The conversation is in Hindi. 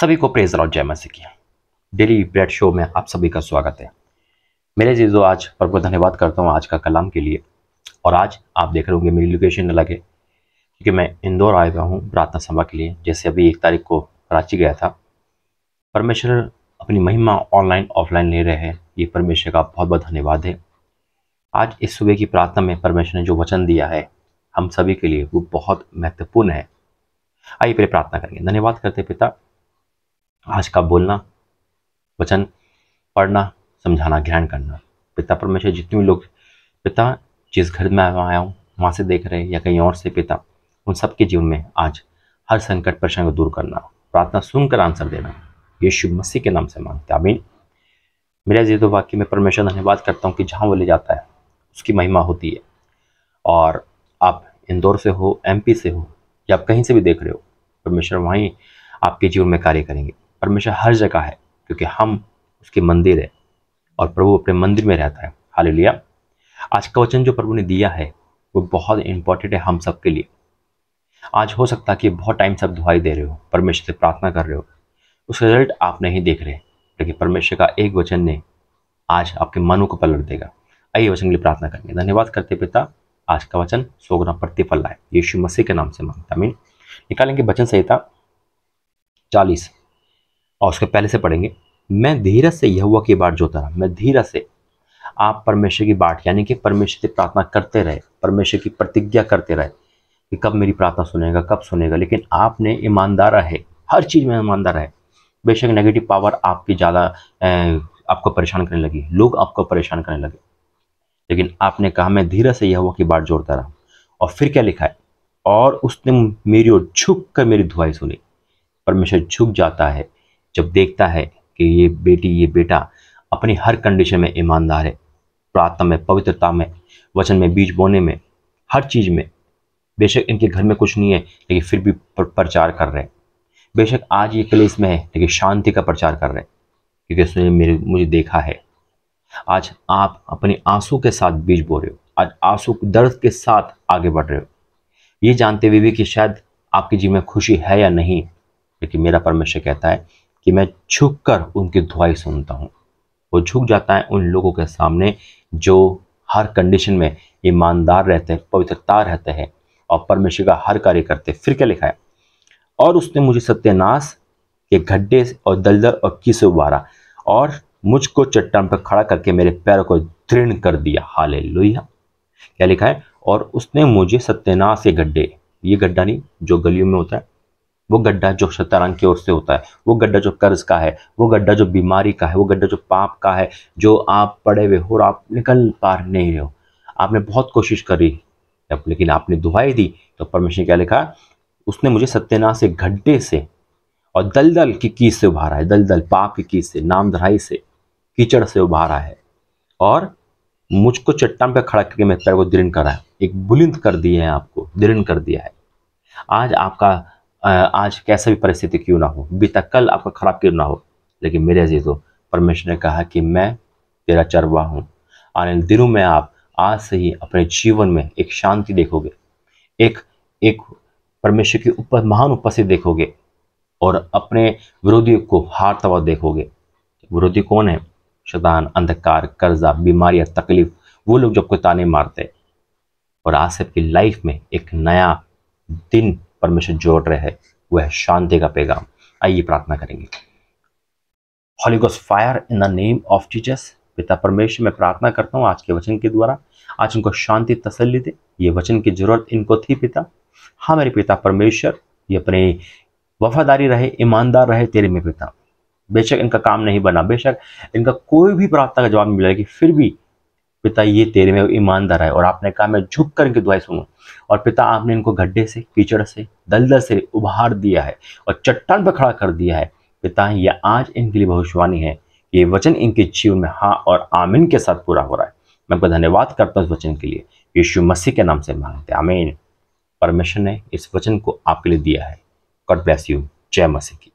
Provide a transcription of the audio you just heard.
सभी को प्रेज लॉर्ड जय मसीह की डेली ब्रेड शो में आप सभी का स्वागत है मेरे जीजो आज पर बहुत धन्यवाद करता हूँ आज का कलाम के लिए और आज आप देख रहे होंगे मेरी लोकेशन अलग है क्योंकि मैं इंदौर आया हुआ हूँ प्रार्थना सभा के लिए जैसे अभी एक तारीख को कराची गया था परमेश्वर अपनी महिमा ऑनलाइन ऑफलाइन ले रहे हैं ये परमेश्वर का बहुत बहुत धन्यवाद है आज इस सुबह की प्रार्थना में परमेश्वर ने जो वचन दिया है हम सभी के लिए वो बहुत महत्वपूर्ण है आइए पहले प्रार्थना करेंगे धन्यवाद करते पिता आज का बोलना वचन पढ़ना समझाना ग्रहण करना पिता परमेश्वर जितने भी लोग पिता जिस घर में आया हूँ वहाँ से देख रहे या कहीं और से पिता उन सबके जीवन में आज हर संकट परेशान को दूर करना प्रार्थना सुनकर आंसर देना यीशु मसीह के नाम से मांगते आमीन मेरा जी तो वाक्य में परमेश्वर धन्यवाद करता हूँ कि जहाँ वो ले जाता है उसकी महिमा होती है और आप इंदौर से हो एमपी से हो या आप कहीं से भी देख रहे हो परमेश्वर वहीं आपके जीवन में कार्य करेंगे परमेश्वर हर जगह है क्योंकि हम उसके मंदिर है और प्रभु अपने मंदिर में रहता है हाल आज का वचन जो प्रभु ने दिया है वो बहुत इंपॉर्टेंट है हम सब के लिए आज हो सकता है कि बहुत टाइम से आप दुहाई दे रहे हो परमेश्वर से प्रार्थना कर रहे हो उसका रिजल्ट आप नहीं देख रहे लेकिन परमेश्वर का एक वचन ने आज आपके मनों को पलट देगा आइए वचन के लिए प्रार्थना करेंगे धन्यवाद करते पिता आज का वचन सौ ग्राम प्रतिफल लाए यीशु मसीह के नाम से मांगता मीन निकालेंगे वचन संहिता चालीस और उसके पहले से पढ़ेंगे मैं धीरज से यह की बाट जोता रहा मैं धीरज से आप परमेश्वर की बाट यानी कि परमेश्वर की प्रार्थना करते रहे परमेश्वर की प्रतिज्ञा करते रहे कि कब मेरी प्रार्थना सुनेगा कब सुनेगा लेकिन आपने ईमानदार रहे हर चीज़ में ईमानदार रहे बेशक नेगेटिव पावर आपकी ज़्यादा आपको परेशान करने लगी लोग आपको परेशान करने लगे लेकिन आपने कहा मैं धीरे से यह हुआ कि बाट जोड़ता रहा और फिर क्या लिखा है और उसने मेरी ओर झुक कर मेरी धुआई सुनी परमेश्वर झुक जाता है जब देखता है कि ये बेटी ये बेटा अपनी हर कंडीशन में ईमानदार है प्रार्थना में पवित्रता में वचन में बीज बोने में हर चीज़ में बेशक इनके घर में कुछ नहीं है लेकिन फिर भी प्रचार कर रहे हैं बेशक आज ये क्लेश में है लेकिन शांति का प्रचार कर रहे हैं क्योंकि उसने मेरे मुझे देखा है आज आप अपने आंसू के साथ बीज बो रहे हो आज आंसू दर्द के साथ आगे बढ़ रहे हो ये जानते हुए भी कि शायद आपके जीवन में खुशी है या नहीं लेकिन मेरा परमेश्वर कहता है कि मैं झुक कर उनकी दुआई सुनता हूँ वो झुक जाता है उन लोगों के सामने जो हर कंडीशन में ईमानदार रहते हैं पवित्रता रहते हैं और परमेश्वर का हर कार्य करते फिर क्या लिखा है और उसने मुझे सत्यनाश के गड्ढे और दलदल और की उबारा और मुझको चट्टान पर खड़ा करके मेरे पैरों को दृढ़ कर दिया हाले क्या लिखा है और उसने मुझे सत्यनाश के गड्ढे ये गड्ढा नहीं जो गलियों में होता है वो गड्ढा जो सतारंग की ओर से होता है वो गड्ढा जो कर्ज का है वो गड्ढा जो बीमारी का है वो गड्ढा जो पाप का है जो आप पड़े हुए हो और आप निकल पा नहीं रहे हो आपने बहुत कोशिश करी लेकिन आपने दुहाई दी तो परमेश्वर क्या लिखा उसने मुझे सत्यनाश से गड्ढे से और दलदल की कीच से उभारा है दलदल पाप की कीच से नामधराई से कीचड़ से उभारा है और मुझको चट्टान पर खड़ा करके मैं पैर को दृढ़ करा है एक बुलिंद कर दिए है आपको दृढ़ कर दिया है आज आपका आज कैसा भी परिस्थिति क्यों ना हो बीता कल आपका खराब क्यों ना हो लेकिन मेरे अजीज हो परमेश्वर ने कहा कि मैं तेरा चरवा हूँ आने दिनों में आप आज से ही अपने जीवन में एक शांति देखोगे एक एक परमेश्वर की ऊपर महान उपस्थिति देखोगे और अपने विरोधी को हारता हुआ देखोगे विरोधी कौन है शतान अंधकार कर्जा बीमारियां तकलीफ वो लोग जब को ताने मारते और आज से आपकी लाइफ में एक नया दिन परमेश्वर जोड़ रहे हैं वह है शांति का पैगाम आइए प्रार्थना करेंगे हॉलीगोस fire in the name of Jesus पिता परमेश्वर मैं प्रार्थना करता हूँ आज के वचन के द्वारा आज उनको शांति तसल्ली दे ये वचन की जरूरत इनको थी पिता हाँ मेरे पिता परमेश्वर ये अपने वफादारी रहे ईमानदार रहे तेरे में पिता बेशक इनका काम नहीं बना बेशक इनका कोई भी प्रार्थना का जवाब नहीं मिला कि फिर भी पिता ये तेरे में ईमानदार है और आपने कहा मैं झुक कर इनकी दुआई सुनूँ और पिता आपने इनको गड्ढे से कीचड़ से दलदल से उभार दिया है और चट्टान पर खड़ा कर दिया है पिता यह आज इनके लिए भविष्यवाणी है ये वचन इनके जीवन में हाँ और आमीन के साथ पूरा हो रहा है मैं आपका धन्यवाद करता हूँ इस वचन के लिए यीशु मसीह के नाम से मांगते आमीन परमेश्वर ने इस वचन को आपके लिए दिया है गॉड ब्लेस यू जय मसीह की